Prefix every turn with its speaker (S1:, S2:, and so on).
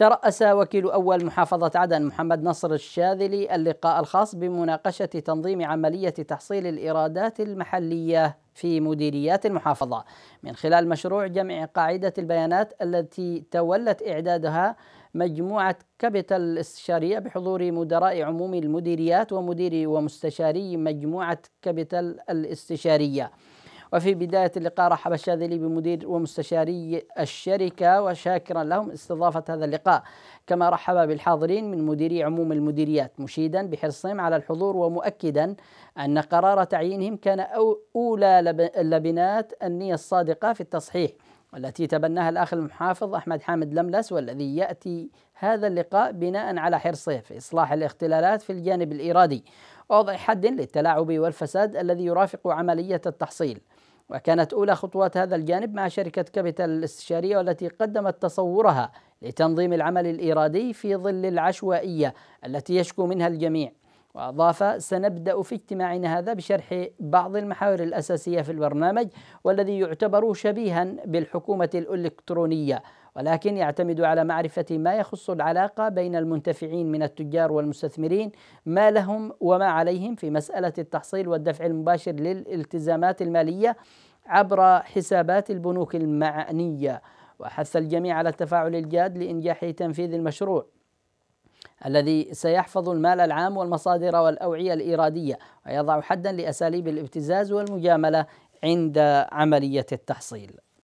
S1: ترأس وكيل أول محافظة عدن محمد نصر الشاذلي اللقاء الخاص بمناقشة تنظيم عملية تحصيل الإيرادات المحلية في مديريات المحافظة من خلال مشروع جمع قاعدة البيانات التي تولت إعدادها مجموعة كابيتال الاستشارية بحضور مدراء عموم المديريات ومديري ومستشاري مجموعة كابيتال الاستشارية وفي بداية اللقاء رحب الشاذلي بمدير ومستشاري الشركة وشاكرا لهم استضافة هذا اللقاء كما رحب بالحاضرين من مديري عموم المديريات مشيدا بحرصهم على الحضور ومؤكدا أن قرار تعيينهم كان أولى لبنات النية الصادقة في التصحيح والتي تبناها الأخ المحافظ أحمد حامد لملس والذي يأتي هذا اللقاء بناء على حرصه في إصلاح الاختلالات في الجانب الإيرادي ووضع حد للتلاعب والفساد الذي يرافق عملية التحصيل وكانت أولى خطوات هذا الجانب مع شركة كابيتال الاستشارية والتي قدمت تصورها لتنظيم العمل الإيرادي في ظل العشوائية التي يشكو منها الجميع وأضاف سنبدأ في اجتماعنا هذا بشرح بعض المحاور الأساسية في البرنامج والذي يعتبر شبيها بالحكومة الإلكترونية ولكن يعتمد على معرفة ما يخص العلاقة بين المنتفعين من التجار والمستثمرين ما لهم وما عليهم في مسألة التحصيل والدفع المباشر للالتزامات المالية عبر حسابات البنوك المعنية وحث الجميع على التفاعل الجاد لإنجاح تنفيذ المشروع الذي سيحفظ المال العام والمصادر والأوعية الإيرادية ويضع حدا لأساليب الابتزاز والمجاملة عند عملية التحصيل